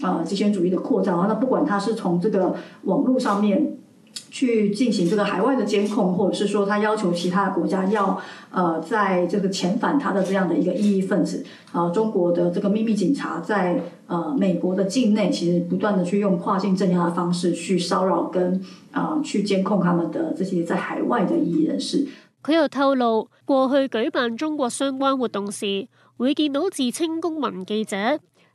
啊，极权主义的扩张啊，那不管他是从这个网络上面去进行这个海外的监控，或者是说他要求其他国家要呃，在这个遣返他的这样的一个异议分子啊，中国的这个秘密警察在呃美国的境内，其实不断的去用跨境镇压的方式去骚扰跟啊去监控他们的这些在海外的异议人士。佢又透露，过去举办中国相关活动时，会见到自称公民记者。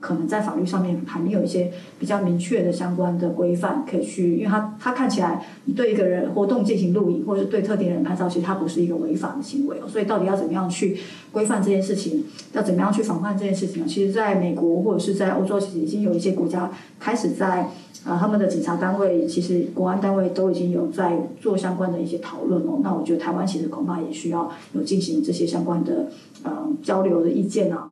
可能在法律上面还没有一些比较明确的相关的规范可以去，因为它它看起来你对一个人活动进行录影，或是对特定人拍照，其实它不是一个违法的行为哦。所以到底要怎么样去规范这件事情，要怎么样去防范这件事情呢？其实，在美国或者是在欧洲，其实已经有一些国家开始在啊，他们的警察单位，其实国安单位都已经有在做相关的一些讨论哦。那我觉得台湾其实恐怕也需要有进行这些相关的呃交流的意见啊。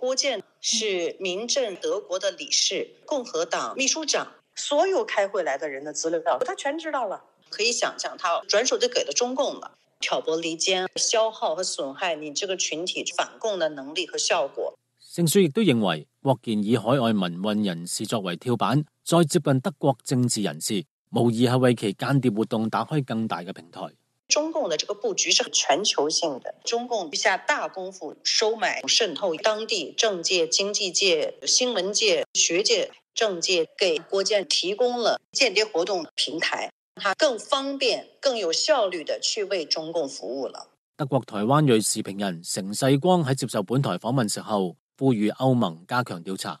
郭建是民政德国的理事、共和党秘书长，所有开会来的人的资料，他全知道了。可以想象，他转手就给了中共了，挑拨离间、消耗和损害你这个群体反共的能力和效果。盛书亦都认为，郭建以海外民运人士作为跳板，再接近德国政治人士，无疑系为其间谍活动打开更大嘅平台。中共的这个布局是全球性的。中共下大功夫收买、渗透当地政界、经济界、新闻界、学界、政界，给郭建提供了间谍活动平台，他更方便、更有效率地去为中共服务了。德国台湾瑞视评人陈世光喺接受本台访问时候，呼吁欧盟加强调查。